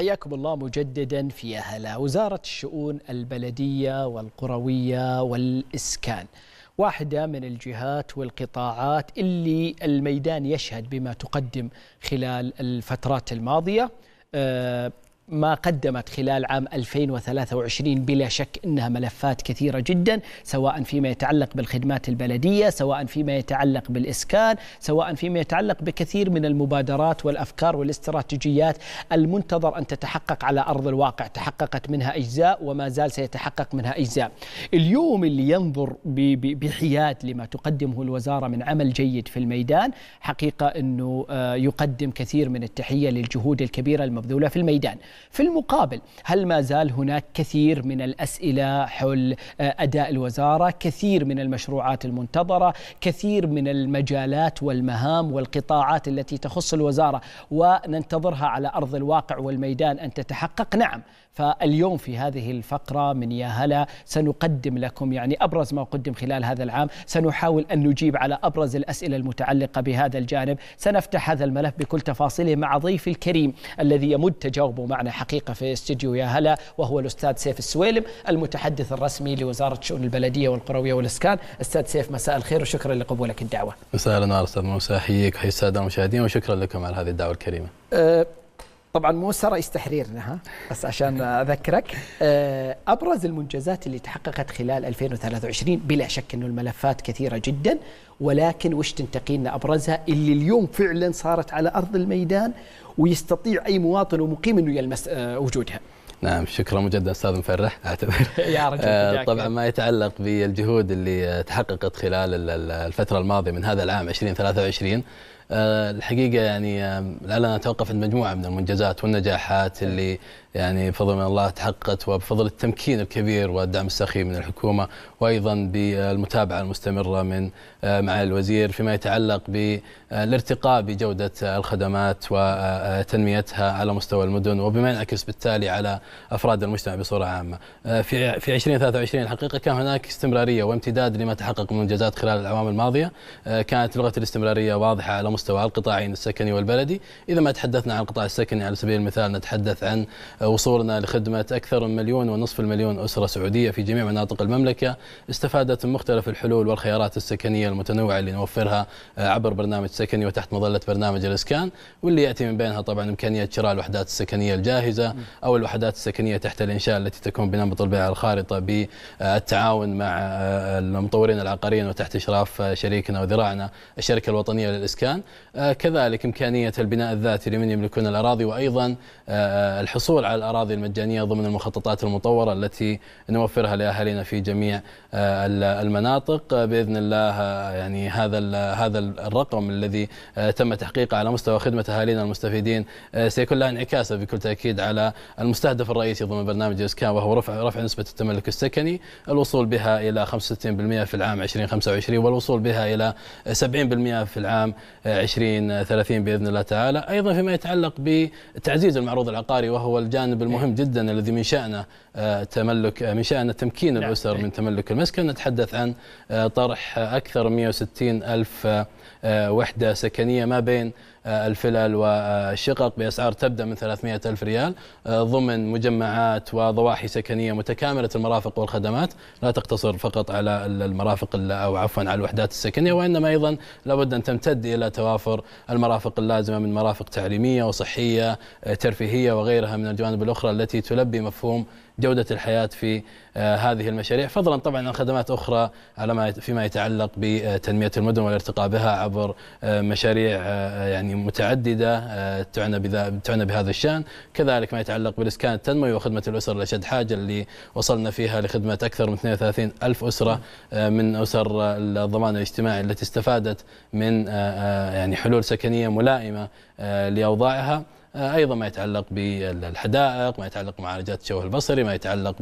حياكم الله مجددا في هلا وزارة الشؤون البلدية والقروية والإسكان واحدة من الجهات والقطاعات اللي الميدان يشهد بما تقدم خلال الفترات الماضية آه، ما قدمت خلال عام 2023 بلا شك انها ملفات كثيره جدا سواء فيما يتعلق بالخدمات البلديه، سواء فيما يتعلق بالاسكان، سواء فيما يتعلق بكثير من المبادرات والافكار والاستراتيجيات المنتظر ان تتحقق على ارض الواقع، تحققت منها اجزاء وما زال سيتحقق منها اجزاء. اليوم اللي ينظر بحياد لما تقدمه الوزاره من عمل جيد في الميدان، حقيقه انه آه، يقدم كثير من التحيه للجهود الكبيره المبذوله في الميدان. في المقابل هل ما زال هناك كثير من الأسئلة حول آه، أداء الوزارة كثير من المشروعات المنتظرة كثير من المجالات والمهام والقطاعات التي تخص الوزارة وننتظرها على أرض الواقع والميدان أن تتحقق نعم فاليوم في هذه الفقرة من يا هلا سنقدم لكم يعني أبرز ما قدم خلال هذا العام سنحاول أن نجيب على أبرز الأسئلة المتعلقة بهذا الجانب سنفتح هذا الملف بكل تفاصيله مع ضيفي الكريم الذي يمد تجاوبه معنا حقيقة في استديو يا هلا وهو الأستاذ سيف السويلم المتحدث الرسمي لوزارة شؤون البلدية والقروية والإسكان أستاذ سيف مساء الخير وشكرا لقبولك الدعوة مساء النهار أستاذ موسى أحييك حي السادة المشاهدين وشكرا لكم على هذه الدعوة الكريمة أه طبعا موسى رئيس تحريرنا ها بس عشان اذكرك أه، ابرز المنجزات اللي تحققت خلال 2023 بلا شك انه الملفات كثيره جدا ولكن وش تنتقي لنا ابرزها اللي اليوم فعلا صارت على ارض الميدان ويستطيع اي مواطن ومقيم انه يلمس آه، وجودها. نعم شكرا مجددا استاذ مفرح اعتذر يا رجل آه، طبعا ما يتعلق بالجهود اللي آه، تحققت خلال الفتره الماضيه من هذا العام 2023 الحقيقه يعني لعلنا نتوقف عند مجموعه من المنجزات والنجاحات اللي يعني بفضل من الله تحققت وبفضل التمكين الكبير والدعم السخي من الحكومة وأيضا بالمتابعة المستمرة من آه، معالي الوزير فيما يتعلق بالارتقاء آه، بجودة آه، الخدمات وتنميتها على مستوى المدن وبما ينعكس بالتالي على أفراد المجتمع بصورة عامة في في 2023 الحقيقة كان هناك استمرارية وامتداد لما تحقق من منجزات خلال الأعوام الماضية كانت لغة الاستمرارية واضحة على مستوى القطاعين السكني والبلدي إذا ما تحدثنا عن القطاع السكني على سبيل المثال نتحدث عن وصولنا لخدمة أكثر من مليون ونصف المليون أسرة سعودية في جميع مناطق المملكة استفادت من مختلف الحلول والخيارات السكنية المتنوعة اللي نوفرها آه، عبر برنامج سكني وتحت مظلة برنامج الإسكان واللي يأتي من بينها طبعا إمكانية شراء الوحدات السكنية الجاهزة أو الوحدات السكنية تحت الإنشاء التي تكون بنمط البيع الخارطة بالتعاون مع آه، المطورين العقاريين وتحت إشراف آه، شريكنا وذراعنا الشركة الوطنية للإسكان كذلك إمكانية البناء الذاتي لمن يملكون الأراضي وأيضا الحصول على الأراضي المجانية ضمن المخططات المطورة التي نوفرها لأهالينا في جميع آه، المناطق آه، بإذن الله آه، يعني هذا هذا الرقم الذي تم تحقيقه على مستوى خدمة أهالينا المستفيدين سيكون لها انعكاسه بكل تأكيد على المستهدف الرئيسي ضمن برنامج إسكان وهو رفع رفع نسبة التملك السكني الوصول بها إلى 65% في العام 2025 والوصول بها إلى 70% في العام 2030 بإذن الله تعالى أيضا فيما يتعلق بتعزيز المعروض العقاري وهو الجانب الجانب المهم إيه. جدا الذي من شأنه آه، تملك آه، من شأنه تمكين نعم، الأسر إيه. من تملك المسكن نتحدث عن آه، طرح أكثر من 160 ألف وحدة سكنية ما بين آه، الفلل والشقق بأسعار تبدأ من 300 ألف ريال آه، ضمن مجمعات وضواحي سكنية متكاملة المرافق والخدمات لا تقتصر فقط على المرافق أو عفوا على الوحدات السكنية وإنما أيضا لابد أن تمتد إلى توافر المرافق اللازمة من مرافق تعليمية وصحية آه، ترفيهية وغيرها من الجوانب الأخرى التي تلبي مفهوم جودة الحياة في آه، هذه المشاريع فضلا طبعا عن خدمات أخرى على ما فيما يتعلق بتنمية المدن والارتقاء بها عبر آه، مشاريع آه، يعني متعددة تعنى تعنى بهذا الشأن كذلك ما يتعلق بالإسكان التنموي وخدمة الأسر الأشد حاجة اللي وصلنا فيها لخدمة أكثر من 32 ألف أسرة من أسر الضمان الاجتماعي التي استفادت من يعني حلول سكنية ملائمة لأوضاعها آه، ايضا ما يتعلق بالحدائق ما يتعلق بمعالجات الشوه البصري ما يتعلق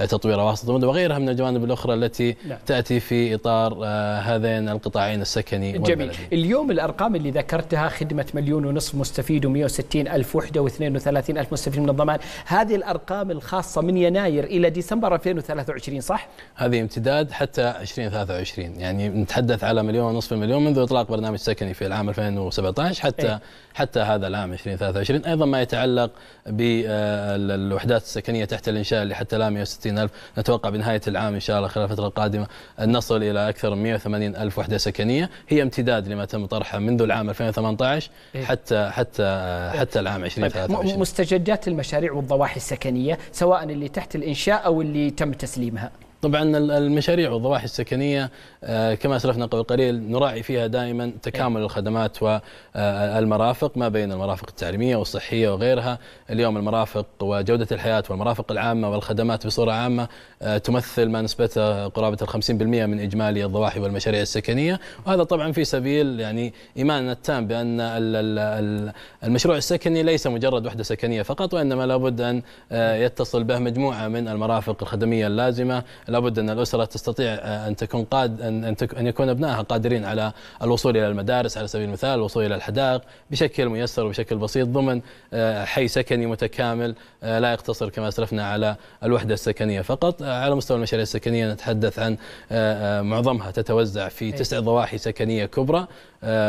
بتطوير اواسط المدن وغيرها من الجوانب الاخرى التي نعم. تاتي في اطار آه، هذين القطاعين السكني جميل اليوم الارقام اللي ذكرتها خدمه مليون ونصف مستفيد و160 الف وحده و32 الف مستفيد من الضمان هذه الارقام الخاصه من يناير الى ديسمبر 2023 صح هذه امتداد حتى 2023 يعني نتحدث على مليون ونصف المليون منذ اطلاق برنامج سكني في العام 2017 حتى إيه؟ حتى هذا العام 2023 ايضا ما يتعلق بالوحدات السكنيه تحت الانشاء اللي حتى الان 160 الف نتوقع بنهايه العام ان شاء الله خلال الفتره القادمه ان نصل الى اكثر من 180 الف وحده سكنيه هي امتداد لما تم طرحه منذ العام 2018 إيه. حتى حتى إيه. حتى العام 2023 طيب، مستجدات المشاريع والضواحي السكنيه سواء اللي تحت الانشاء او اللي تم تسليمها طبعا المشاريع والضواحي السكنيه آه، كما اسلفنا قبل قليل نراعي فيها دائما تكامل الخدمات والمرافق ما بين المرافق التعليميه والصحيه وغيرها، اليوم المرافق وجوده الحياه والمرافق العامه والخدمات بصوره عامه آه، تمثل ما نسبته قرابه ال 50% من اجمالي الضواحي والمشاريع السكنيه، وهذا طبعا في سبيل يعني ايماننا التام بان المشروع السكني ليس مجرد وحده سكنيه فقط وانما لابد ان آه، يتصل به مجموعه من المرافق الخدميه اللازمه لابد ان الاسره تستطيع آه، ان تكون قاد ان ان, تك أن يكون ابنائها قادرين على الوصول الى المدارس على سبيل المثال الوصول الى الحدائق بشكل ميسر وبشكل بسيط ضمن آه، حي سكني متكامل آه، لا يقتصر كما اسلفنا على الوحده السكنيه فقط على مستوى المشاريع السكنيه نتحدث عن معظمها تتوزع في إيه. تسع ضواحي سكنيه كبرى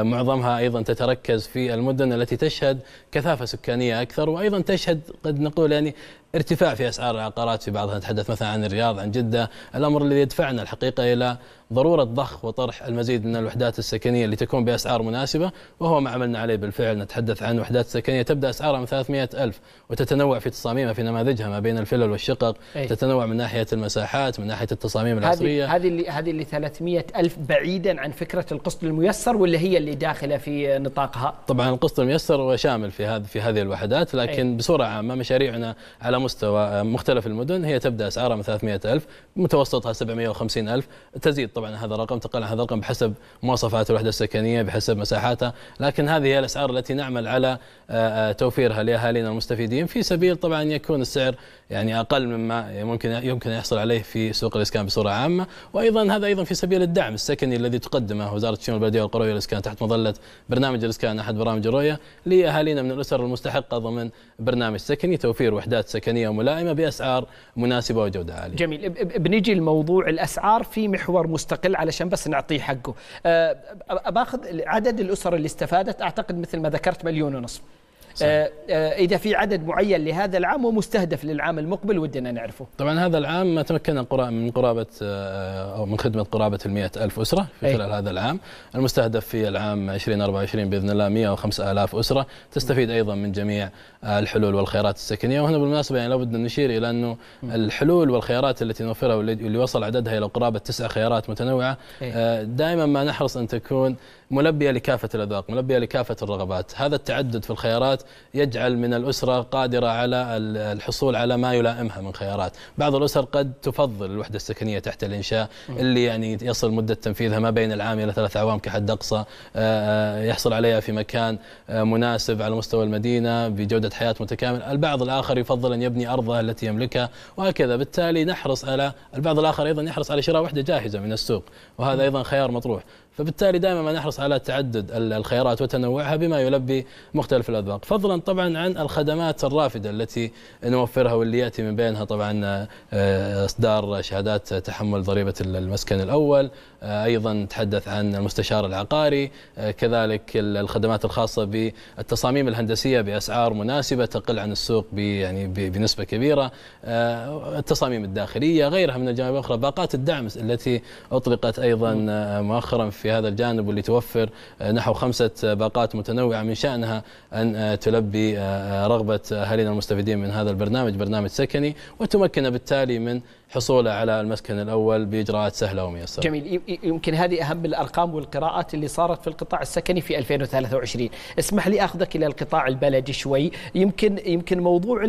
معظمها ايضا تتركز في المدن التي تشهد كثافه سكانيه اكثر وايضا تشهد قد نقول يعني ارتفاع في اسعار العقارات في بعضها نتحدث مثلا عن الرياض عن جده الامر الذي يدفعنا الحقيقه الى ضروره ضخ وطرح المزيد من الوحدات السكنيه اللي تكون باسعار مناسبه وهو ما عملنا عليه بالفعل نتحدث عن وحدات سكنيه تبدا اسعارها من 300 ألف وتتنوع في تصاميمها في نماذجها ما بين الفلل والشقق أي. تتنوع من ناحيه المساحات من ناحيه التصاميم العصريه هذه اللي هذه اللي 300 ألف بعيدا عن فكره القسط الميسر ولا هي اللي داخله في نطاقها طبعا القسط الميسر هو شامل في هذه في هذه الوحدات لكن أي. بصوره عامه مشاريعنا على مستوى مختلف المدن هي تبدا اسعارها من 300 ألف متوسطها 750 ألف تزيد طبعا هذا الرقم تقل عن هذا الرقم بحسب مواصفات الوحده السكنيه بحسب مساحاتها لكن هذه هي الاسعار التي نعمل على آه، آه، توفيرها لاهالينا المستفيدين في سبيل طبعا يكون السعر يعني اقل مما ممكن يمكن يحصل عليه في سوق الاسكان بصوره عامه وايضا هذا ايضا في سبيل الدعم السكني الذي تقدمه وزاره الشؤون البلديه والقرويه والاسكان تحت مظله برنامج الاسكان احد برامج الرؤيه لاهالينا من الاسر المستحقه ضمن برنامج سكني توفير وحدات سكنيه ملائمه باسعار مناسبه وجوده عاليه. جميل بنجي لموضوع الاسعار في محور مست مستقل علشان بس نعطيه حقه أه، باخذ عدد الاسر اللي استفادت اعتقد مثل ما ذكرت مليون ونصف آه، آه، اذا في عدد معين لهذا العام ومستهدف للعام المقبل ودنا نعرفه طبعا هذا العام تمكن من قرابه آه، او من خدمه قرابه ال ألف اسره في إيه. خلال هذا العام المستهدف في العام 2024 باذن الله 105000 اسره تستفيد ايضا من جميع الحلول والخيارات السكنيه وهنا بالمناسبه يعني لابد ان نشير الى انه الحلول والخيارات التي نوفرها واللي وصل عددها الى قرابه تسع خيارات متنوعه إيه. دائما ما نحرص ان تكون ملبيه لكافه الاذواق، ملبيه لكافه الرغبات، هذا التعدد في الخيارات يجعل من الاسره قادره على الحصول على ما يلائمها من خيارات، بعض الاسر قد تفضل الوحده السكنيه تحت الانشاء اللي يعني يصل مده تنفيذها ما بين العام الى ثلاث اعوام كحد اقصى، آه، آه، يحصل عليها في مكان آه، مناسب على مستوى المدينه بجوده حياه متكامله، البعض الاخر يفضل ان يبني ارضه التي يملكها وهكذا، بالتالي نحرص على البعض الاخر ايضا يحرص على شراء وحده جاهزه من السوق، وهذا ايضا خيار مطروح، فبالتالي دائما ما نحرص على تعدد الخيارات وتنوعها بما يلبي مختلف الاذواق، فضلا طبعا عن الخدمات الرافده التي نوفرها واللي ياتي من بينها طبعا آه، اصدار شهادات تحمل ضريبه المسكن الاول، آه، ايضا نتحدث عن المستشار العقاري، آه، كذلك الخدمات الخاصه بالتصاميم الهندسيه باسعار مناسبه تقل عن السوق يعني بنسبه كبيره، التصاميم الداخليه، غيرها من الجوانب الاخرى، باقات الدعم التي اطلقت ايضا مؤخرا في في هذا الجانب واللي توفر آه، نحو خمسة باقات متنوعة من شأنها أن آه، تلبي آه، رغبة أهالينا المستفيدين من هذا البرنامج برنامج سكني وتمكن بالتالي من حصوله على المسكن الأول بإجراءات سهلة وميسرة جميل يمكن هذه أهم الأرقام والقراءات اللي صارت في القطاع السكني في 2023 اسمح لي أخذك إلى القطاع البلدي شوي يمكن يمكن موضوع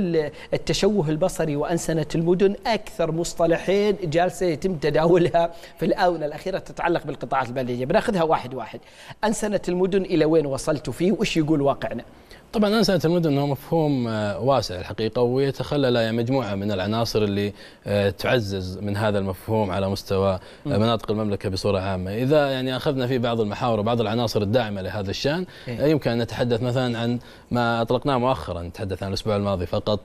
التشوه البصري وأنسنة المدن أكثر مصطلحين جالسة يتم تداولها في الآونة الأخيرة تتعلق بالقطاعات البلدية بناخذها واحد واحد أنسنة المدن إلى وين وصلتوا فيه وإيش يقول واقعنا طبعا أنسنة المدن هو مفهوم آه، واسع الحقيقة ويتخلل مجموعة من العناصر اللي آه، تعزز من هذا المفهوم على مستوى آه، مناطق المملكة بصورة عامة إذا يعني أخذنا في بعض المحاور وبعض العناصر الداعمة لهذا الشأن إيه. يمكن أن نتحدث مثلا عن ما أطلقناه مؤخرا نتحدث عن الأسبوع الماضي فقط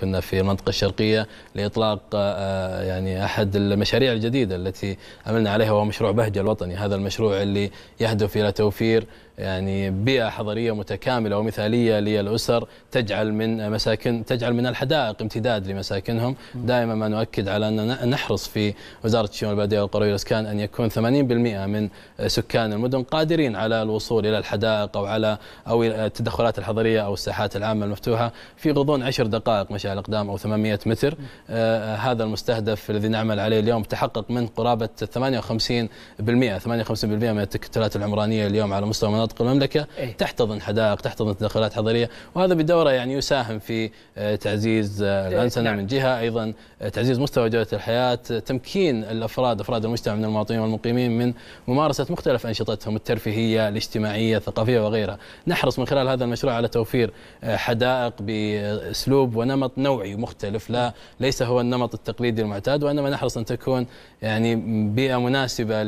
كنا في المنطقة الشرقية لإطلاق يعني أحد المشاريع الجديدة التي عملنا عليها هو مشروع بهجة الوطني هذا المشروع اللي يهدف إلى توفير يعني بيئة حضرية متكاملة ومثالية للأسر تجعل من مساكن تجعل من الحدائق امتداد لمساكنهم دائما ما نؤكد على أن نحرص في وزارة الشؤون البلدية والقروية والإسكان أن يكون 80% من سكان المدن قادرين على الوصول إلى الحدائق أو على أو التدخلات الحضرية أو الساحات العامة المفتوحة في غضون عشر دقائق مشاء الأقدام أو 800 متر آه، هذا المستهدف الذي نعمل عليه اليوم تحقق من قرابة 58% 58% من التكتلات العمرانية اليوم على مستوى مناطق مناطق المملكه إيه؟ تحتضن حدائق تحتضن تدخلات حضريه وهذا بدوره يعني يساهم في آه، تعزيز الانسنه آه، إيه، نعم. من جهه ايضا آه، تعزيز مستوى جوده الحياه تمكين الافراد افراد المجتمع من المواطنين والمقيمين من ممارسه مختلف انشطتهم الترفيهيه الاجتماعيه الثقافيه وغيرها نحرص من خلال هذا المشروع على توفير حدائق باسلوب ونمط نوعي مختلف لا ليس هو النمط التقليدي المعتاد وانما نحرص ان تكون يعني بيئه مناسبه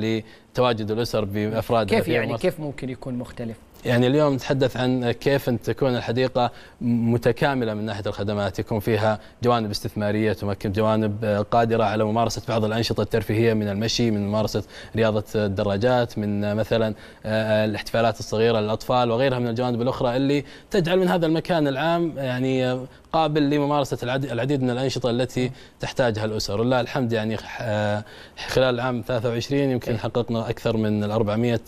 تواجد الاسر بافراد كيف يعني كيف ممكن يكون مختلف؟ يعني اليوم نتحدث عن كيف أن تكون الحديقة متكاملة من ناحية الخدمات يكون فيها جوانب استثمارية تمكن جوانب قادرة على ممارسة بعض الأنشطة الترفيهية من المشي من ممارسة رياضة الدراجات من مثلا آه، الاحتفالات الصغيرة للأطفال وغيرها من الجوانب الأخرى اللي تجعل من هذا المكان العام يعني قابل لممارسة العديد من الأنشطة التي تحتاجها الأسر ولله الحمد يعني آه، خلال العام 23 يمكن إيه. حققنا أكثر من 400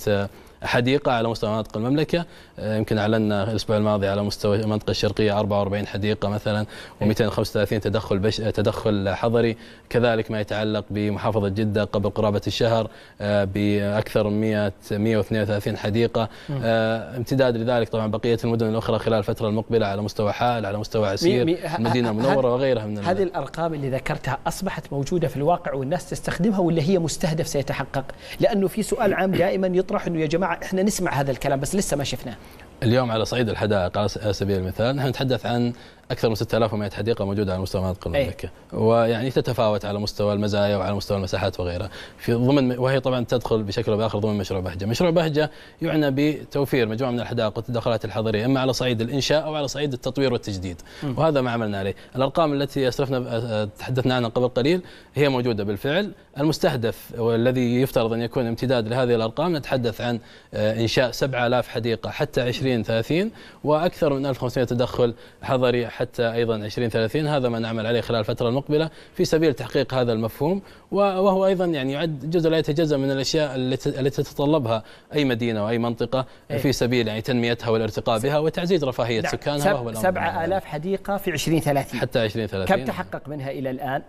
حديقه على مستوى مناطق المملكه آه، يمكن اعلنا الاسبوع الماضي على مستوى المنطقه الشرقيه 44 حديقه مثلا و235 تدخل بش... تدخل حضري كذلك ما يتعلق بمحافظه جده قبل قرابه الشهر آه، باكثر من 100 132 حديقه آه، امتداد لذلك طبعا بقيه المدن الاخرى خلال الفتره المقبله على مستوى حائل على مستوى عسير المدينه المنوره وغيرها من هذه الارقام اللي ذكرتها اصبحت موجوده في الواقع والناس تستخدمها ولا هي مستهدف سيتحقق؟ لانه في سؤال عام دائما يطرح انه يا جماعه احنا نسمع هذا الكلام بس لسه ما شفناه اليوم على صعيد الحدائق على سبيل المثال نحن نتحدث عن اكثر من 6100 حديقه موجوده على مستوى مناطق المملكه ويعني تتفاوت على مستوى المزايا وعلى مستوى المساحات وغيرها في ضمن وهي طبعا تدخل بشكل او باخر ضمن مشروع بهجه مشروع بهجه يعنى بتوفير مجموعه من الحدائق والتدخلات الحضريه اما على صعيد الانشاء او على صعيد التطوير والتجديد م. وهذا ما عملنا عليه الارقام التي اسرفنا تحدثنا عنها قبل قليل هي موجوده بالفعل المستهدف والذي يفترض ان يكون امتداد لهذه الارقام نتحدث عن انشاء 7000 حديقه حتى 2030 واكثر من 1500 تدخل حضري حتى أيضا 2030 هذا ما نعمل عليه خلال الفترة المقبلة في سبيل تحقيق هذا المفهوم وهو أيضا يعني يعد جزء لا يتجزأ من الأشياء التي تتطلبها أي مدينة وأي منطقة إيه. في سبيل يعني تنميتها والارتقاء بها وتعزيز رفاهية نعم. سكانها سب وهو الامر 7000 حديقة في 2030 حتى 2030 كم تحقق منها إلى الآن؟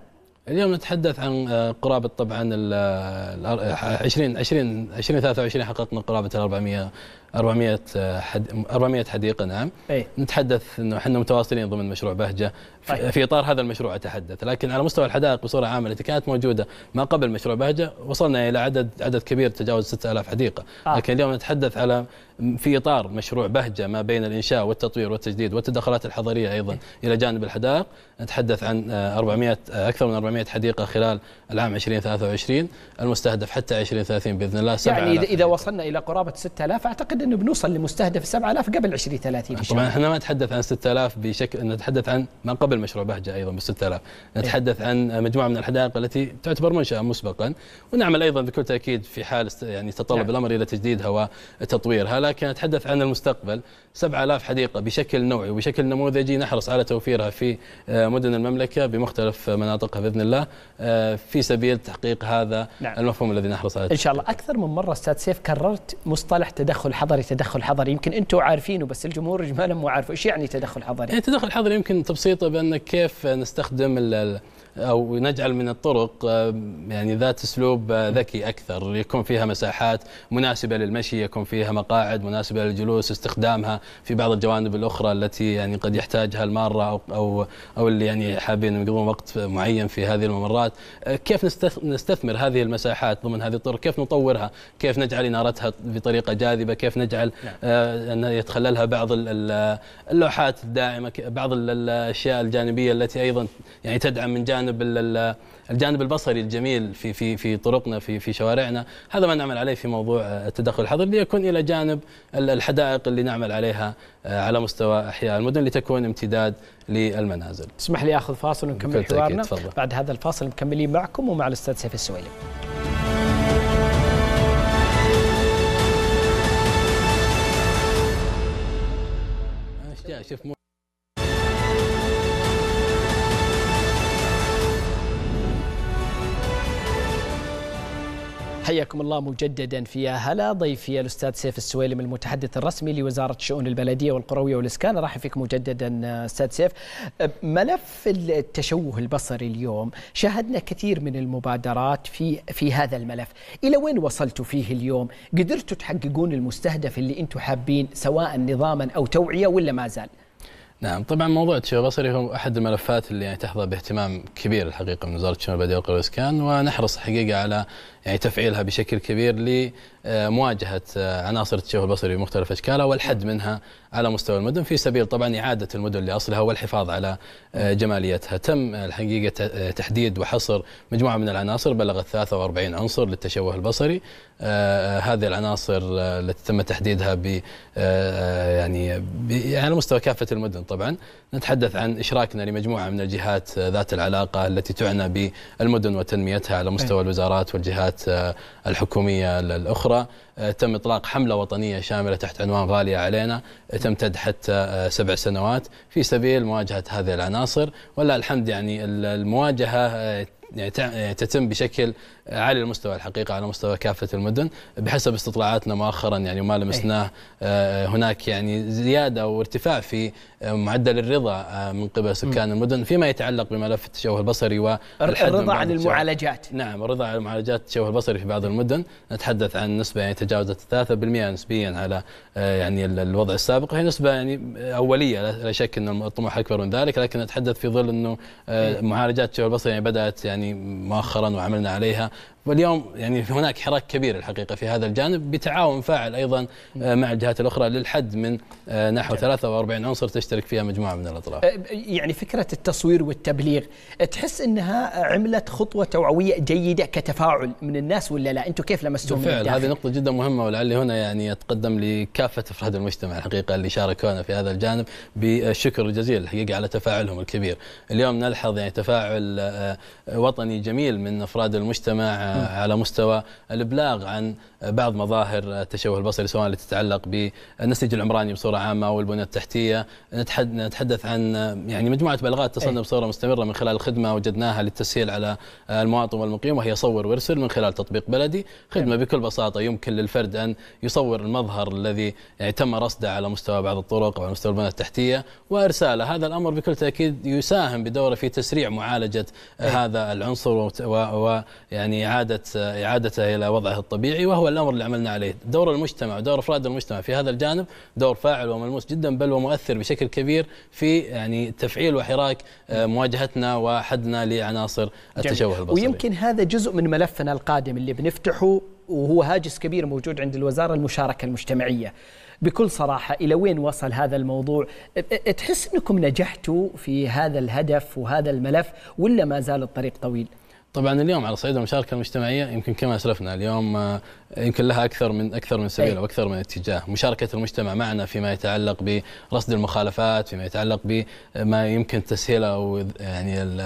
اليوم نتحدث عن آه، قرابة طبعا ال 20 20 2023 حققنا قرابة ال 400 400 حد 400 حديقه نعم أي. نتحدث انه احنا متواصلين ضمن مشروع بهجه في, طيب. في اطار هذا المشروع اتحدث لكن على مستوى الحدائق بصوره عامه التي كانت موجوده ما قبل مشروع بهجه وصلنا الى عدد عدد كبير تجاوز 6000 حديقه آه. لكن اليوم نتحدث على في اطار مشروع بهجه ما بين الانشاء والتطوير والتجديد والتدخلات الحضريه ايضا أي. الى جانب الحدائق نتحدث عن 400 اكثر من 400 حديقه خلال العام 2023 المستهدف حتى 2030 باذن الله يعني اذا حديقة. وصلنا الى قرابه 6000 اعتقد انه بنوصل لمستهدف 7000 قبل 2030 طبعا احنا ما نتحدث عن 6000 بشكل نتحدث عن ما قبل مشروع بهجه ايضا ب 6000 إيه. نتحدث إيه؟ عن مجموعه من الحدائق التي تعتبر منشاه مسبقا ونعمل ايضا بكل تاكيد في حال يعني تطلب نعم. الامر الى تجديدها وتطويرها لكن نتحدث عن المستقبل 7000 حديقه بشكل نوعي وبشكل نموذجي نحرص على توفيرها في آه، مدن المملكه بمختلف مناطقها باذن الله آه، في سبيل تحقيق هذا نعم. المفهوم الذي نحرص عليه ان شاء الله اكثر من مره استاذ سيف كررت مصطلح تدخل حضري تدخل حضري يمكن انتم عارفينه بس الجمهور اجمالا مو عارفه ايش يعني تدخل حضري يعني التدخل الحضري يمكن تبسيطه بانك كيف نستخدم او نجعل من الطرق آه، يعني ذات اسلوب آه، ذكي اكثر يكون فيها مساحات مناسبه للمشي يكون فيها مقاعد مناسبه للجلوس استخدامها في بعض الجوانب الاخرى التي يعني قد يحتاجها الماره او او, أو اللي يعني حابين يقضون وقت معين في هذه الممرات آه، كيف نستثمر هذه المساحات ضمن هذه الطرق كيف نطورها كيف نجعل انارتها بطريقه جاذبه كيف نجعل نعم. ان يتخللها بعض اللوحات الداعمه بعض الاشياء الجانبيه التي ايضا يعني تدعم من جانب الجانب الجانب البصري الجميل في في في طرقنا في في شوارعنا هذا ما نعمل عليه في موضوع آه، التدخل الحضري ليكون الى جانب الحدائق اللي نعمل عليها آه، على مستوى احياء المدن لتكون امتداد للمنازل. اسمح لي اخذ فاصل ونكمل حوارنا تفضل. بعد هذا الفاصل مكملين معكم ومع الاستاذ سيف السويلم. آه، شوف حياكم الله مجددا في يا هلا ضيفي الاستاذ سيف السويلم المتحدث الرسمي لوزاره الشؤون البلديه والقرويه والاسكان ارحب فيك مجددا استاذ سيف ملف التشوه البصري اليوم شاهدنا كثير من المبادرات في في هذا الملف الى وين وصلتوا فيه اليوم قدرتوا تحققون المستهدف اللي انتم حابين سواء نظاما او توعيه ولا ما زال نعم طبعا موضوع التشوه البصري هو احد الملفات اللي يعني تحظى باهتمام كبير الحقيقه من وزاره الشؤون البلديه والقرى والاسكان ونحرص حقيقه على يعني تفعيلها بشكل كبير لمواجهه آه، آه، عناصر التشوه البصري بمختلف اشكالها والحد منها على مستوى المدن في سبيل طبعا اعاده المدن لاصلها والحفاظ على آه، جماليتها، تم الحقيقه تحديد وحصر مجموعه من العناصر بلغت 43 عنصر للتشوه البصري آه، هذه العناصر آه، التي تم تحديدها آه، يعني ب يعني على مستوى كافه المدن طبعا نتحدث عن اشراكنا لمجموعه من الجهات ذات العلاقه التي تعنى بالمدن وتنميتها على مستوى إيه. الوزارات والجهات الحكوميه الاخرى تم اطلاق حمله وطنيه شامله تحت عنوان غاليه علينا تمتد حتى سبع سنوات في سبيل مواجهه هذه العناصر ولا الحمد يعني المواجهه تتم بشكل عالي المستوى الحقيقه على مستوى كافه المدن بحسب استطلاعاتنا مؤخرا يعني وما لمسناه إيه. آه، هناك يعني زياده او ارتفاع في آه، معدل الرضا آه، من قبل سكان المدن فيما يتعلق بملف التشوه البصري والرضا الرضا عن المعالجات نعم الرضا عن المعالجات التشوه البصري في بعض المدن نتحدث عن نسبه يعني تجاوزت 3% نسبيا على يعني الوضع السابق هي نسبه يعني اوليه لا شك ان الطموح اكبر من ذلك لكن نتحدث في ظل انه إيه. معالجات التشوه البصري يعني بدات يعني يعني مؤخرا وعملنا عليها واليوم يعني هناك حراك كبير الحقيقة في هذا الجانب بتعاون فاعل أيضا آه، مع الجهات الأخرى للحد من آه، نحو 43 عنصر تشترك فيها مجموعة من الأطراف أه، يعني فكرة التصوير والتبليغ تحس أنها عملت خطوة توعوية جيدة كتفاعل من الناس ولا لا أنتم كيف لمستوا بالفعل هذه نقطة جدا مهمة ولعلي هنا يعني أتقدم لكافة أفراد المجتمع الحقيقة اللي شاركونا في هذا الجانب بالشكر الجزيل الحقيقة على تفاعلهم الكبير اليوم نلحظ يعني تفاعل وطني جميل من أفراد المجتمع على مستوى الابلاغ عن بعض مظاهر التشوه البصري سواء اللي تتعلق بالنسيج العمراني بصوره عامه او البنيه التحتيه نتحدث عن يعني مجموعه بلاغات تصلنا إيه. بصوره مستمره من خلال خدمه وجدناها للتسهيل على المواطن والمقيم وهي صور وارسل من خلال تطبيق بلدي خدمه إيه. بكل بساطه يمكن للفرد ان يصور المظهر الذي يعني تم رصده على مستوى بعض الطرق او على مستوى البنيه التحتيه وارساله هذا الامر بكل تاكيد يساهم بدوره في تسريع معالجه إيه. هذا العنصر ويعني اعاده اعادته الى وضعه الطبيعي وهو الامر اللي عملنا عليه، دور المجتمع ودور افراد المجتمع في هذا الجانب دور فاعل وملموس جدا بل ومؤثر بشكل كبير في يعني تفعيل وحراك آه، مواجهتنا وحدنا لعناصر التشوه البصري. ويمكن هذا جزء من ملفنا القادم اللي بنفتحه وهو هاجس كبير موجود عند الوزاره المشاركه المجتمعيه. بكل صراحة إلى وين وصل هذا الموضوع تحس أنكم نجحتوا في هذا الهدف وهذا الملف ولا ما زال الطريق طويل طبعا اليوم على صعيد المشاركه المجتمعيه يمكن كما اسلفنا اليوم آه، يمكن لها اكثر من اكثر من سبيل إيه. او اكثر من اتجاه، مشاركه المجتمع معنا فيما يتعلق برصد المخالفات، فيما يتعلق بما يمكن تسهيله او يعني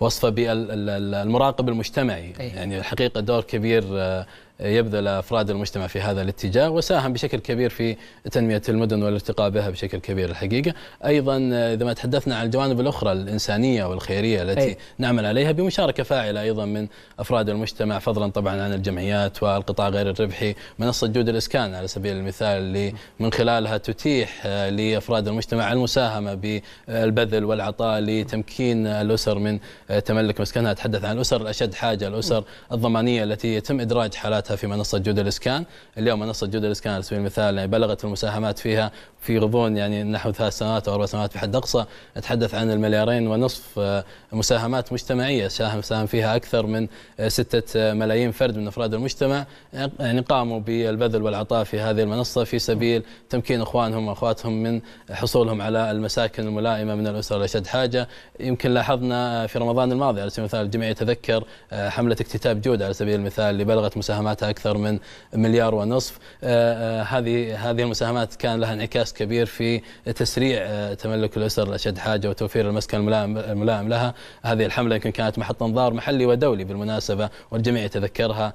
وصفه بالمراقب المجتمعي، إيه. يعني الحقيقه دور كبير آه، يبذل أفراد المجتمع في هذا الاتجاه وساهم بشكل كبير في تنمية المدن والارتقاء بها بشكل كبير الحقيقة أيضا إذا ما تحدثنا عن الجوانب الأخرى الإنسانية والخيرية التي أي. نعمل عليها بمشاركة فاعلة أيضا من أفراد المجتمع فضلا طبعا عن الجمعيات والقطاع غير الربحي منصة جود الإسكان على سبيل المثال اللي من خلالها تتيح آه، لأفراد المجتمع المساهمة بالبذل والعطاء لتمكين الأسر من آه، تملك مسكنها أتحدث عن الأسر الأشد حاجة الأسر الضمانية التي يتم إدراج حالات مساهماتها في منصه جود الاسكان، اليوم منصه جود الاسكان على سبيل المثال يعني بلغت المساهمات فيها في غضون يعني نحو ثلاث سنوات او اربع سنوات بحد اقصى، نتحدث عن المليارين ونصف آه، مساهمات مجتمعيه ساهم ساهم فيها اكثر من آه، ستة آه، ملايين فرد من افراد المجتمع يعني قاموا بالبذل والعطاء في هذه المنصه في سبيل تمكين اخوانهم واخواتهم من حصولهم على المساكن الملائمه من الاسره الأشد حاجه، يمكن لاحظنا في رمضان الماضي على سبيل المثال الجميع يتذكر حمله اكتتاب جودة على سبيل المثال اللي بلغت مساهمات مساهماتها اكثر من مليار ونصف آه، آه، هذه هذه المساهمات كان لها انعكاس كبير في تسريع آه، تملك الاسر لاشد حاجه وتوفير المسكن الملائم لها هذه الحمله يمكن كانت محط انظار محلي ودولي بالمناسبه والجميع يتذكرها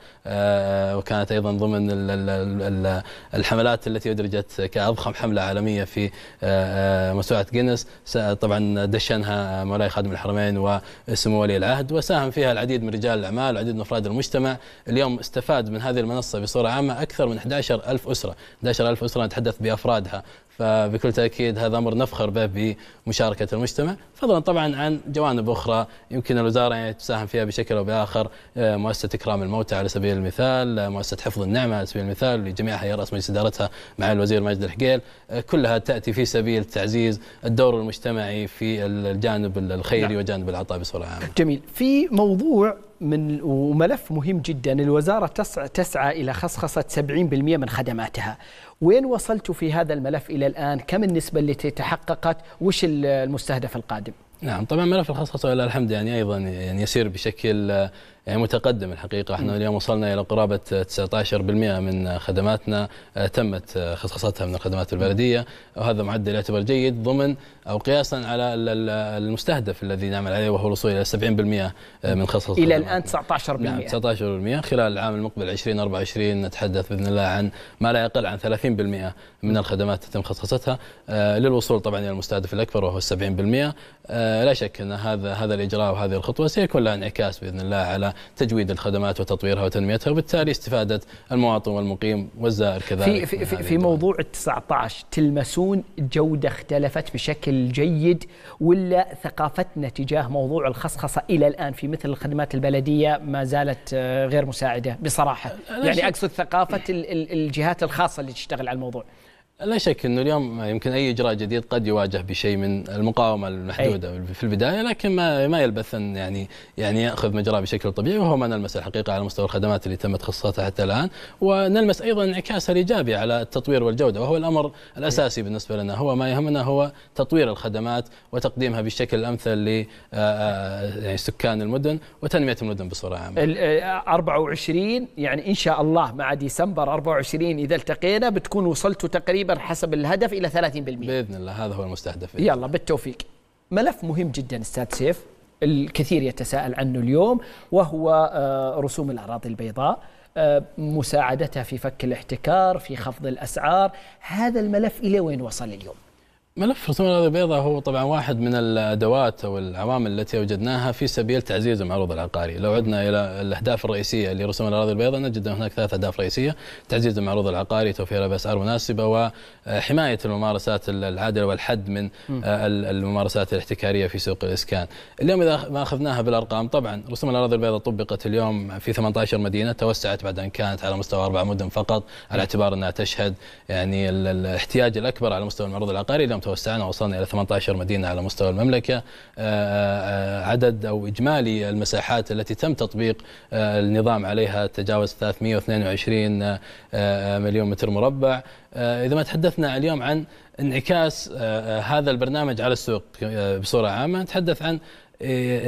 وكانت ايضا ضمن الحملات التي ادرجت كاضخم حمله عالميه في موسوعه جينيس طبعا دشنها مولاي خادم الحرمين وسمو ولي العهد وساهم فيها العديد من رجال الاعمال والعديد من افراد المجتمع اليوم استفاد من هذه المنصة بصورة عامة أكثر من 11 ألف أسرة 11 ألف أسرة نتحدث بأفرادها فبكل تأكيد هذا أمر نفخر به بمشاركة المجتمع فضلا طبعا عن جوانب أخرى يمكن الوزارة يعني تساهم فيها بشكل أو بآخر آه، مؤسسة إكرام الموتى على سبيل المثال آه، مؤسسة حفظ النعمة على سبيل المثال اللي جميعها يرأس مجلس إدارتها مع الوزير ماجد الحقيل آه، كلها تأتي في سبيل تعزيز الدور المجتمعي في الجانب الخيري نعم. وجانب العطاء بصورة عامة جميل في موضوع من وملف مهم جدا الوزارة تسعى, تسعى إلى خصخصة 70% من خدماتها وين وصلت في هذا الملف إلى الآن كم النسبة التي تحققت وش المستهدف القادم؟ نعم طبعا ملف الخصخصة الحمد يعني ايضا يعني يسير بشكل يعني متقدم الحقيقة احنا اليوم وصلنا إلى قرابة 19% من خدماتنا آه، تمت آه، خصصتها من الخدمات البلدية وهذا معدل يعتبر جيد ضمن أو قياسا على المستهدف الذي نعمل عليه وهو الوصول إلى 70% آه، من خصص إلى الآن 19% نعم 19% خلال العام المقبل 2024 نتحدث بإذن الله عن ما لا يقل عن 30% من الخدمات تتم خصصتها للوصول طبعا إلى المستهدف الأكبر وهو 70% لا شك أن هذا هذا الإجراء وهذه الخطوة سيكون لها انعكاس بإذن الله على تجويد الخدمات وتطويرها وتنميتها وبالتالي استفادة المواطن والمقيم والزائر كذلك في, في, في موضوع ال 19 تلمسون جودة اختلفت بشكل جيد ولا ثقافتنا تجاه موضوع الخصخصة إلى الآن في مثل الخدمات البلدية ما زالت آه، غير مساعدة بصراحة يعني أقصد ثقافة الجهات الخاصة اللي تشتغل على الموضوع لا شك انه اليوم يمكن اي اجراء جديد قد يواجه بشيء من المقاومه المحدوده أي. في البدايه لكن ما ما يلبث ان يعني يعني ياخذ مجراه بشكل طبيعي وهو ما نلمس الحقيقه على مستوى الخدمات اللي تم خصصتها حتى الان ونلمس ايضا انعكاسها الايجابي على التطوير والجوده وهو الامر الاساسي أي. بالنسبه لنا هو ما يهمنا هو تطوير الخدمات وتقديمها بالشكل الامثل ل يعني سكان المدن وتنميه المدن بصوره عامه. 24 يعني ان شاء الله مع ديسمبر 24 اذا التقينا بتكون وصلتوا تقريبا يستمر حسب الهدف الى 30% باذن الله هذا هو المستهدف يلا بالتوفيق ملف مهم جدا استاذ سيف الكثير يتساءل عنه اليوم وهو آه، رسوم الاراضي البيضاء آه، مساعدتها في فك الاحتكار في خفض الاسعار هذا الملف الى وين وصل اليوم ملف الرسوم الارضيه البيضاء هو طبعا واحد من الادوات او العوامل التي وجدناها في سبيل تعزيز المعروض العقاري، لو عدنا الى الاهداف الرئيسيه لرسوم الاراضي البيضاء نجد ان هناك ثلاث اهداف رئيسيه، تعزيز المعروض العقاري توفيرها باسعار مناسبه وحمايه الممارسات العادله والحد من الممارسات الاحتكاريه في سوق الاسكان. اليوم اذا ما اخذناها بالارقام طبعا رسوم الاراضي البيضاء طبقت اليوم في 18 مدينه توسعت بعد ان كانت على مستوى اربع مدن فقط على اعتبار انها تشهد يعني الاحتياج الاكبر على مستوى المعروض العقاري اليوم توسعنا وصلنا إلى 18 مدينة على مستوى المملكة آه، آه، عدد أو إجمالي المساحات التي تم تطبيق آه، النظام عليها تجاوز 322 مليون متر مربع إذا ما تحدثنا اليوم عن انعكاس هذا البرنامج على السوق بصورة عامة نتحدث عن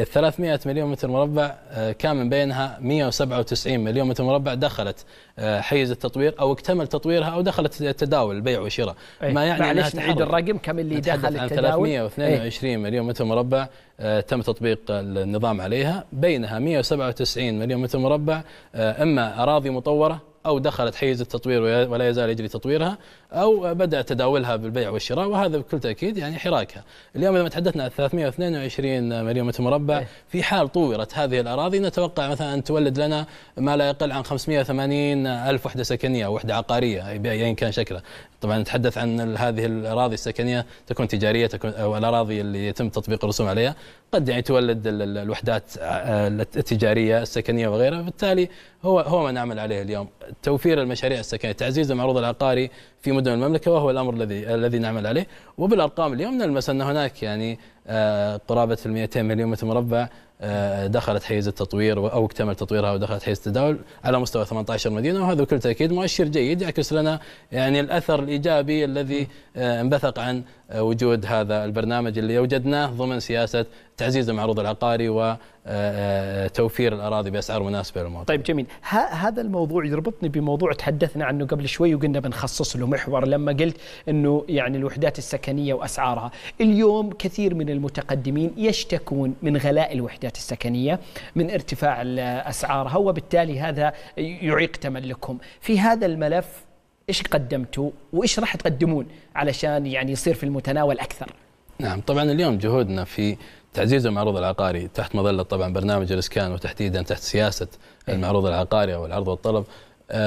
300 إيه، مليون متر مربع آه، كان من بينها 197 مليون متر مربع دخلت آه، حيز التطوير او اكتمل تطويرها او دخلت التداول البيع والشراء أيه. ما يعني معلش نعيد الرقم كم اللي دخل التداول 322 أيه. مليون متر مربع آه، تم تطبيق النظام عليها بينها 197 مليون متر مربع اما اراضي مطوره او دخلت حيز التطوير ولا يزال يجري تطويرها او بدا تداولها بالبيع والشراء وهذا بكل تاكيد يعني حراكها اليوم اذا ما تحدثنا عن 322 مليون متر مربع إيه. في حال طورت هذه الاراضي نتوقع مثلا ان تولد لنا ما لا يقل عن 580 الف وحده سكنيه او وحده عقاريه بايا كان شكلها طبعا نتحدث عن هذه الاراضي السكنيه تكون تجاريه تكون او الاراضي اللي يتم تطبيق الرسوم عليها قد يعني تولد الوحدات آه، التجاريه السكنيه وغيرها بالتالي هو هو ما نعمل عليه اليوم توفير المشاريع السكنيه تعزيز المعروض العقاري في مدن المملكه وهو الامر الذي الذي نعمل عليه وبالارقام اليوم نلمس ان هناك يعني آه، قرابه ال 200 مليون متر مربع آه، دخلت حيز التطوير او اكتمل تطويرها ودخلت حيز التداول على مستوى 18 مدينه وهذا بكل تاكيد مؤشر جيد يعكس لنا يعني الاثر الايجابي الذي آه، انبثق عن آه، وجود هذا البرنامج اللي وجدناه ضمن سياسه تعزيز المعروض العقاري وتوفير آه، آه، الاراضي باسعار مناسبه للمواطن. طيب جميل، هذا الموضوع يربطني بموضوع تحدثنا عنه قبل شوي وقلنا بنخصص له محور لما قلت انه يعني الوحدات السكنيه واسعارها، اليوم كثير من المتقدمين يشتكون من غلاء الوحدات السكنيه، من ارتفاع اسعارها وبالتالي هذا يعيق تملكهم، في هذا الملف ايش قدمتوا وايش راح تقدمون علشان يعني يصير في المتناول اكثر؟ نعم طبعا اليوم جهودنا في تعزيز المعروض العقاري تحت مظله طبعا برنامج الاسكان وتحديدا تحت سياسه المعروض العقاري او العرض والطلب آآ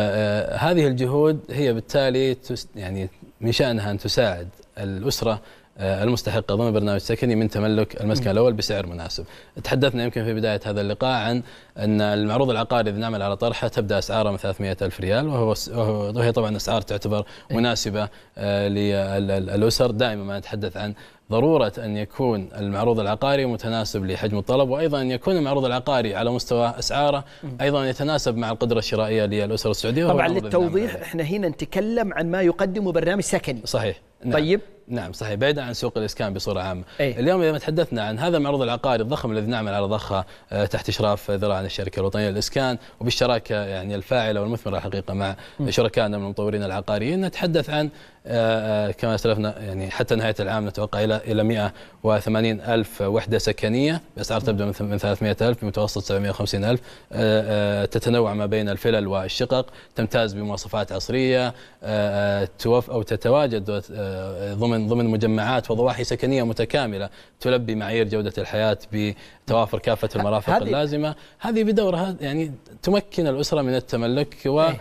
آه، آه، هذه الجهود هي بالتالي يعني من شانها ان تساعد الاسره آه، المستحقة ضمن برنامج سكني من تملك المسكن الأول بسعر مناسب تحدثنا يمكن في بداية هذا اللقاء عن أن المعروض العقاري إذا نعمل على طرحه تبدأ أسعاره من 300 ألف ريال وهو وهي طبعا أسعار تعتبر إيه. مناسبة آه، للأسر دائما ما نتحدث عن ضرورة أن يكون المعروض العقاري متناسب لحجم الطلب وأيضا أن يكون المعروض العقاري على مستوى أسعاره أيضا يتناسب مع القدرة الشرائية للأسر السعودية طبعا للتوضيح احنا هنا نتكلم عن ما يقدم برنامج سكني صحيح نعم. طيب نعم صحيح بعيدا عن سوق الاسكان بصوره عامه أيه؟ اليوم اذا تحدثنا عن هذا المعرض العقاري الضخم الذي نعمل على ضخه آه، تحت اشراف ذراع الشركه الوطنيه للاسكان وبالشراكه يعني الفاعله والمثمره الحقيقه مع شركائنا من المطورين العقاريين نتحدث عن آه، آه، كما سلفنا يعني حتى نهايه العام نتوقع الى الى 180 الف وحده سكنيه باسعار تبدا من 300 الف بمتوسط 750 الف تتنوع ما بين الفلل والشقق تمتاز بمواصفات عصريه او تتواجد ضمن ضمن مجمعات وضواحي سكنيه متكامله تلبي معايير جوده الحياه توافر كافه المرافق هذي اللازمه هذه بدورها يعني تمكن الاسره من التملك وكونها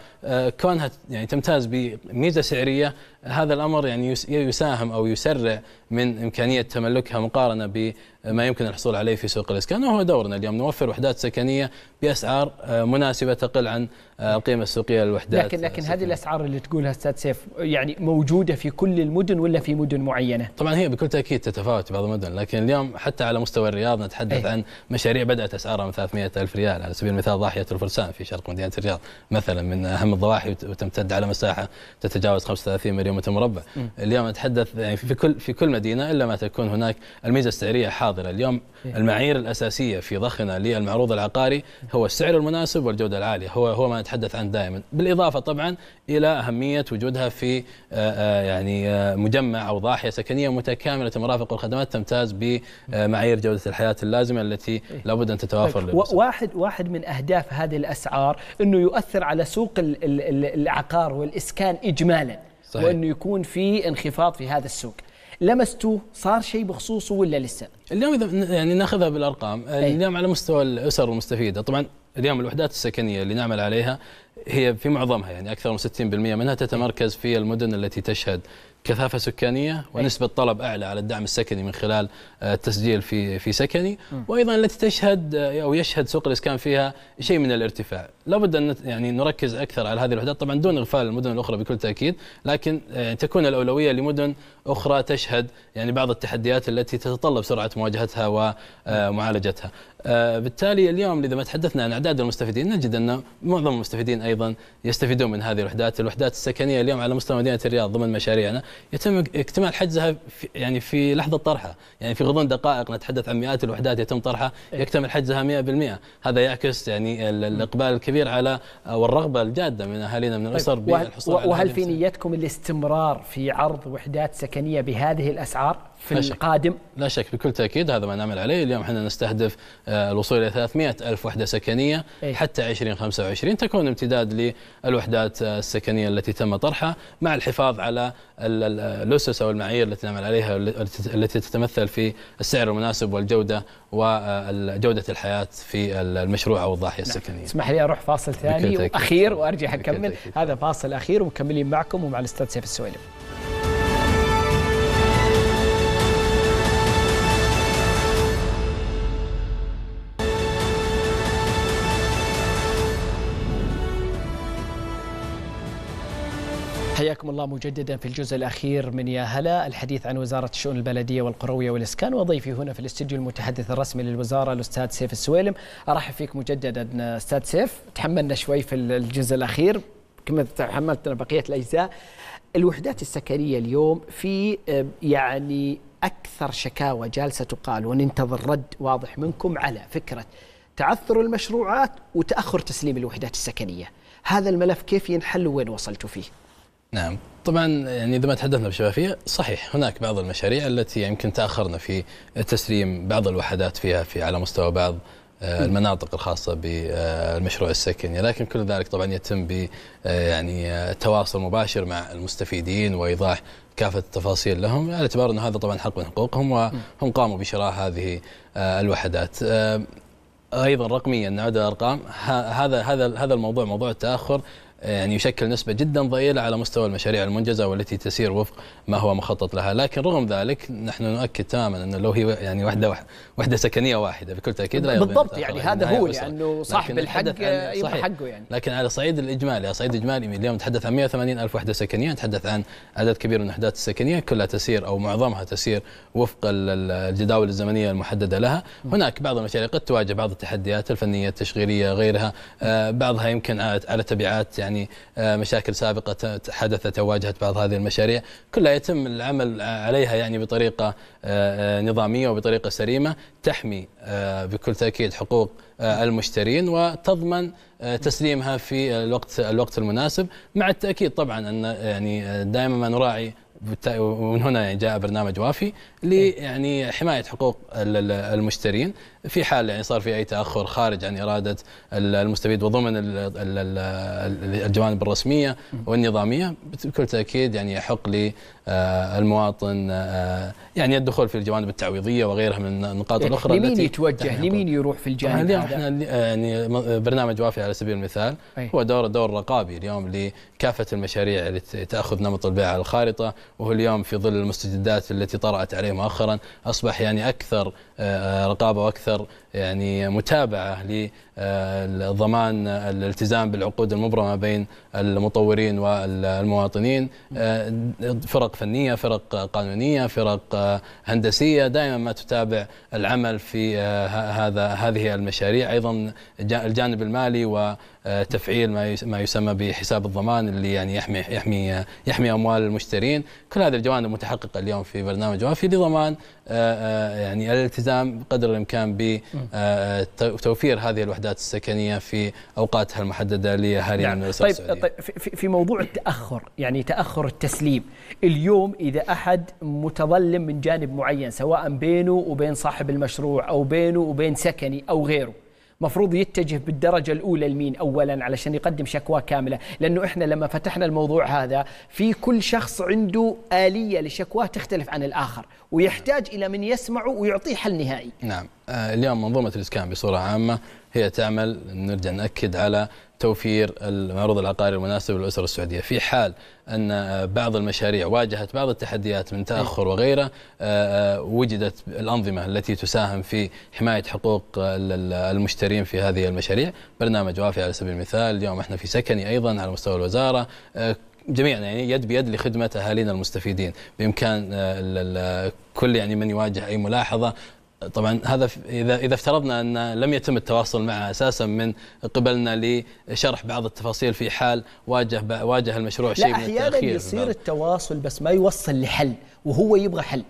إيه. آه، يعني تمتاز بميزه سعريه هذا الامر يعني يساهم او يسرع من امكانيه تملكها مقارنه بما يمكن الحصول عليه في سوق الاسكان وهو دورنا اليوم نوفر وحدات سكنيه باسعار آه، مناسبه تقل عن آه، القيمه السوقيه للوحدات لكن لكن هذه الاسعار اللي تقولها استاذ سيف يعني موجوده في كل المدن ولا في مدن معينه؟ طبعا هي بكل تاكيد تتفاوت بعض المدن لكن اليوم حتى على مستوى الرياض نتحدث إيه. عن الآن مشاريع بدأت أسعارها من 300 ألف ريال على سبيل المثال ضاحية الفرسان في شرق مدينة الرياض مثلا من أهم الضواحي وتمتد على مساحة تتجاوز 35 مليون متر مربع اليوم أتحدث يعني في كل في كل مدينة إلا ما تكون هناك الميزة السعرية حاضرة اليوم إيه. المعايير الأساسية في ضخنا للمعروض العقاري هو السعر المناسب والجودة العالية هو هو ما نتحدث عنه دائما بالإضافة طبعا إلى أهمية وجودها في آه، آه، يعني آه، مجمع أو ضاحية سكنية متكاملة المرافق والخدمات تمتاز بمعايير جودة الحياة اللازمة التي إيه. لابد ان تتوافر طيب. واحد واحد من اهداف هذه الاسعار انه يؤثر على سوق العقار والاسكان اجمالا صحيح. وانه يكون في انخفاض في هذا السوق لمستوه صار شيء بخصوصه ولا لسه؟ اليوم اذا يعني ناخذها بالارقام إيه. اليوم على مستوى الاسر المستفيده طبعا اليوم الوحدات السكنيه اللي نعمل عليها هي في معظمها يعني أكثر من 60% منها تتمركز في المدن التي تشهد كثافة سكانية إيه. ونسبة طلب أعلى على الدعم السكني من خلال آه، التسجيل في في سكني وأيضا التي تشهد آه، أو يشهد سوق الإسكان فيها شيء من الارتفاع لابد أن يعني نركز أكثر على هذه الوحدات طبعا دون إغفال المدن الأخرى بكل تأكيد لكن آه، تكون الأولوية لمدن أخرى تشهد يعني بعض التحديات التي تتطلب سرعة مواجهتها ومعالجتها بالتالي اليوم إذا ما تحدثنا عن أعداد المستفيدين نجد أن معظم المستفيدين ايضا يستفيدون من هذه الوحدات، الوحدات السكنيه اليوم على مستوى مدينه الرياض ضمن مشاريعنا يتم اكتمال حجزها في يعني في لحظه طرحها، يعني في غضون دقائق نتحدث عن مئات الوحدات يتم طرحها إيه. يكتمل حجزها 100%، هذا يعكس يعني الاقبال الكبير على والرغبه الجاده من اهالينا من طيب، الاسر بالحصول وهل في نيتكم الاستمرار في عرض وحدات سكنيه بهذه الاسعار؟ في لا القادم؟ لا شك بكل تاكيد هذا ما نعمل عليه، اليوم احنا نستهدف آه، الوصول الى 300 الف وحده سكنيه إيه؟ حتى 2025 تكون امتداد للوحدات آه، السكنيه التي تم طرحها مع الحفاظ على الاسس او المعايير التي نعمل عليها التي تتمثل في السعر المناسب والجوده وجوده الحياه في المشروع او الضاحيه نعم. السكنيه. اسمح لي اروح فاصل ثاني واخير وارجع اكمل، هذا فاصل اخير ومكملين معكم ومع الاستاذ سيف السويلم. حياكم الله مجددا في الجزء الاخير من يا هلا الحديث عن وزاره الشؤون البلديه والقرويه والاسكان وضيفي هنا في الاستديو المتحدث الرسمي للوزاره الاستاذ سيف السويلم ارحب فيك مجددا استاذ سيف تحملنا شوي في الجزء الاخير كما تحملتنا بقيه الاجزاء الوحدات السكنيه اليوم في آه، يعني اكثر شكاوى جالسه تقال وننتظر رد واضح منكم على فكره تعثر المشروعات وتاخر تسليم الوحدات السكنيه هذا الملف كيف ينحل وين وصلتوا فيه نعم طبعا يعني اذا ما تحدثنا بشفافيه صحيح هناك بعض المشاريع التي يعني يمكن تاخرنا في تسليم بعض الوحدات فيها في على مستوى بعض آه، المناطق الخاصة بالمشروع آه، السكني لكن كل ذلك طبعا يتم ب آه، يعني تواصل مباشر مع المستفيدين وإيضاح كافة التفاصيل لهم على اعتبار أن هذا طبعا حق من حقوقهم وهم قاموا بشراء هذه الوحدات ايضا رقميا نعود الارقام هذا هذا هذا الموضوع موضوع التاخر يعني يشكل نسبة جدا ضئيلة على مستوى المشاريع المنجزة والتي تسير وفق ما هو مخطط لها لكن رغم ذلك نحن نؤكد تماما انه لو هي يعني وحدة وحدة سكنية واحدة بكل تأكيد لا بالضبط يعني هذا هو لأنه صاحب الحق يبقى حقه يعني لكن على صعيد الإجمالي على صعيد الإجمالي اليوم نتحدث عن 180 ألف وحدة سكنية نتحدث عن عدد كبير من الوحدات السكنية كلها تسير أو معظمها تسير وفق الجداول الزمنية المحددة لها هناك بعض المشاريع قد تواجه بعض التحديات الفنية التشغيلية غيرها آه، بعضها يمكن على تبعات يعني يعني آه، مشاكل سابقة حدثت أو واجهت بعض هذه المشاريع كلها يتم العمل آه، عليها يعني بطريقة آه، نظامية وبطريقة سليمة تحمي بكل تأكيد حقوق المشترين وتضمن تسليمها في الوقت الوقت المناسب مع التأكيد طبعا أن يعني دائما ما نراعي ومن هنا يعني جاء برنامج وافي إيه. يعني حمايه حقوق المشترين في حال يعني صار في اي تاخر خارج عن اراده المستفيد وضمن الجوانب الرسميه والنظاميه بكل تاكيد يعني يحق للمواطن آه، آه، يعني الدخول في الجوانب التعويضيه وغيرها من النقاط إيه، الاخرى لمين يتوجه لمين يروح في الجانب اليوم احنا آه، يعني برنامج وافي على سبيل المثال إيه. هو دور دور رقابي اليوم لكافه المشاريع اللي تاخذ نمط البيع على الخارطه وهو اليوم في ظل المستجدات التي طرأت عليه مؤخرا أصبح يعني أكثر آه، رقابه واكثر يعني متابعه لضمان الالتزام بالعقود المبرمه بين المطورين والمواطنين آه، فرق فنيه فرق قانونيه فرق هندسيه دائما ما تتابع العمل في آه، هذا هذه المشاريع ايضا الجانب المالي و تفعيل ما يسمى بحساب الضمان اللي يعني يحمي يحمي يحمي اموال المشترين كل هذه الجوانب متحققه اليوم في برنامج وافي لضمان يعني الالتزام الالتزام قدر الامكان بتوفير آه، هذه الوحدات السكنيه في اوقاتها المحدده لاهالي نعم. طيب, السعودية. طيب في موضوع التاخر يعني تاخر التسليم اليوم اذا احد متظلم من جانب معين سواء بينه وبين صاحب المشروع او بينه وبين سكني او غيره مفروض يتجه بالدرجه الاولى لمين اولا علشان يقدم شكوى كامله لانه احنا لما فتحنا الموضوع هذا في كل شخص عنده اليه لشكواه تختلف عن الاخر ويحتاج الى من يسمعه ويعطيه حل نهائي نعم آه، اليوم منظومه الاسكان بصوره عامه هي تعمل نرجع ناكد على توفير المعروض العقاري المناسب للأسرة السعودية في حال أن بعض المشاريع واجهت بعض التحديات من تأخر إيه. وغيره آه، آه، وجدت الأنظمة التي تساهم في حماية حقوق المشترين في هذه المشاريع برنامج وافي على سبيل المثال اليوم احنا في سكني أيضا على مستوى الوزارة آه، جميعا يعني يد بيد لخدمه اهالينا المستفيدين بامكان كل يعني من يواجه اي ملاحظه طبعا هذا اذا اذا افترضنا ان لم يتم التواصل معه اساسا من قبلنا لشرح بعض التفاصيل في حال واجه واجه المشروع شيء من التاخير لا احيانا يصير التواصل بس ما يوصل لحل وهو يبغى حل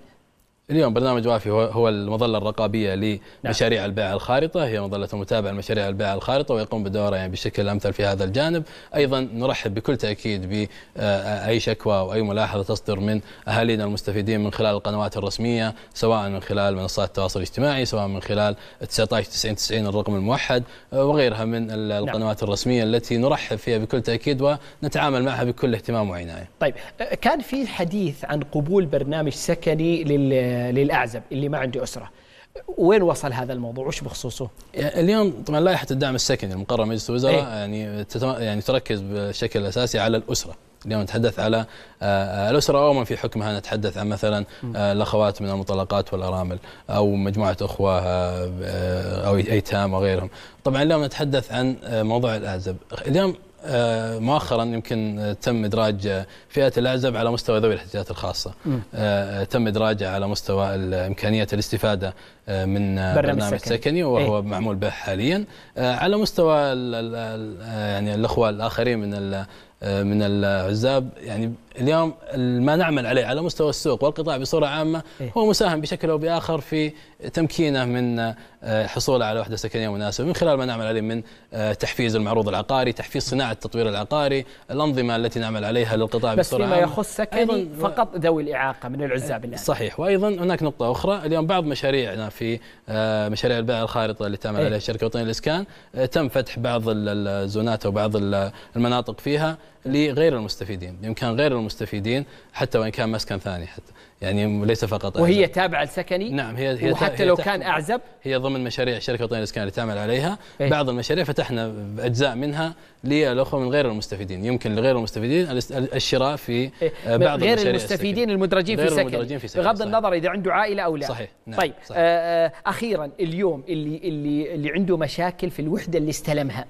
اليوم برنامج وافي هو المظلة الرقابية نعم. لمشاريع البيع الخارطة هي مظلة متابعة لمشاريع البيع الخارطة ويقوم بدوره يعني بشكل أمثل في هذا الجانب أيضا نرحب بكل تأكيد بأي آه، شكوى أو أي ملاحظة تصدر من أهالينا المستفيدين من خلال القنوات الرسمية سواء من خلال منصات التواصل الاجتماعي سواء من خلال 19 90 90 الرقم الموحد آه، وغيرها من نعم. القنوات الرسمية التي نرحب فيها بكل تأكيد ونتعامل معها بكل اهتمام وعناية طيب آه، كان في حديث عن قبول برنامج سكني لل للاعزب اللي ما عنده اسره وين وصل هذا الموضوع وش بخصوصه؟ يعني اليوم طبعا لائحه الدعم السكني المقرره مجلس الوزراء إيه. يعني يعني تركز بشكل اساسي على الاسره اليوم نتحدث على آه، الأسرة أو من في حكمها نتحدث عن مثلا آه، الأخوات من المطلقات والأرامل أو مجموعة أخوة آه، أو أيتام وغيرهم طبعا اليوم نتحدث عن موضوع الأعزب اليوم آه، مؤخرا يمكن تم ادراج فئه الاعزب على مستوى ذوي الاحتياجات الخاصه آه، تم ادراجها على مستوى امكانيه الاستفاده آه، من برنامج سكني وهو ايه؟ معمول به حاليا على مستوى ال ال يعني الاخوه الاخرين من آه، من العزاب يعني اليوم ما نعمل عليه على مستوى السوق والقطاع بصوره عامه إيه. هو مساهم بشكل او باخر في تمكينه من آه، حصوله على وحده سكنيه مناسبه من خلال ما نعمل عليه من آه، تحفيز المعروض العقاري، تحفيز صناعه التطوير العقاري، الانظمه التي نعمل عليها للقطاع بس بصوره عامه بس فيما يخص سكني فقط ذوي الاعاقه من العزاب الان صحيح وايضا هناك نقطه اخرى اليوم بعض مشاريعنا في مشاريع البيع الخارطه اللي تعمل عليها إيه. الشركه الوطنيه للاسكان تم فتح بعض الزونات وبعض المناطق فيها لغير المستفيدين بإمكان غير المستفيدين حتى وإن كان مسكن ثاني حتى يعني ليس فقط وهي تابعة لسكني نعم هي هي وحتى لو كان أعزب هي ضمن مشاريع الشركة الوطنية الإسكان اللي تعمل عليها إيه؟ بعض المشاريع فتحنا أجزاء منها للأخوة من غير المستفيدين يمكن لغير المستفيدين الشراء في إيه؟ آه، بعض غير المستفيدين المدرجين في سكن في سكن بغض النظر إذا عنده عائلة أو لا صحيح نعم طيب صحيح. آه،, آه أخيرا اليوم اللي اللي اللي عنده مشاكل في الوحدة اللي استلمها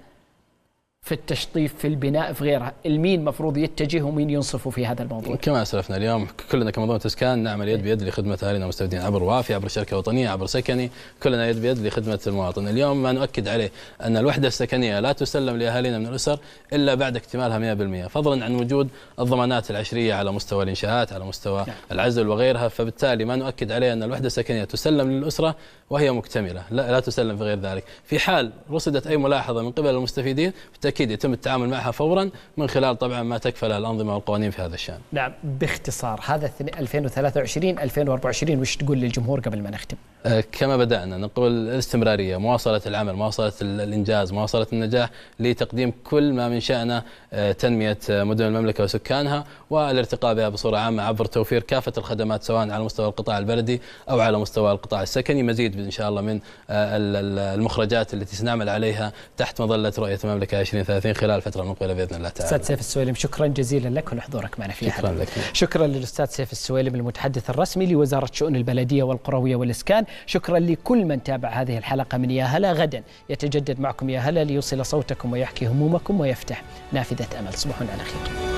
في التشطيف في البناء في غيرها المين مفروض يتجه ومين ينصفه في هذا الموضوع كما اسلفنا اليوم كلنا كمنظمه اسكان نعمل يد إيه. بيد لخدمه اهالينا المستفيدين عبر وافي عبر شركه وطنيه عبر سكني كلنا يد بيد لخدمه المواطن اليوم ما نؤكد عليه ان الوحده السكنيه لا تسلم لاهالينا من الاسر الا بعد اكتمالها 100% فضلا عن وجود الضمانات العشريه على مستوى الانشاءات على مستوى نعم. العزل وغيرها فبالتالي ما نؤكد عليه ان الوحده السكنيه تسلم للاسره وهي مكتمله لا, لا تسلم في غير ذلك في حال رصدت اي ملاحظه من قبل المستفيدين بالتاكيد بالتاكيد يتم التعامل معها فورا من خلال طبعا ما تكفل الانظمه والقوانين في هذا الشان. نعم باختصار هذا 2023 2024 وش تقول للجمهور قبل ما نختم؟ آه، كما بدأنا نقول الاستمرارية مواصلة العمل مواصلة الإنجاز مواصلة النجاح لتقديم كل ما من شأنه آه، تنمية آه، مدن المملكة وسكانها والارتقاء بها بصورة عامة عبر توفير كافة الخدمات سواء على مستوى القطاع البلدي أو على مستوى القطاع السكني مزيد إن شاء الله من المخرجات التي سنعمل عليها تحت مظلة رؤية المملكة 2030 خلال الفترة المقبلة بإذن الله تعالى أستاذ سيف السويلم شكرا جزيلا لك ولحضورك معنا في شكرا لك شكرا للأستاذ سيف السويلم المتحدث الرسمي لوزارة شؤون البلدية والقروية والإسكان شكرا لكل من تابع هذه الحلقة من يا هلا غدا يتجدد معكم يا هلا ليوصل صوتكم ويحكي همومكم ويفتح نافذة أمل صباح على خير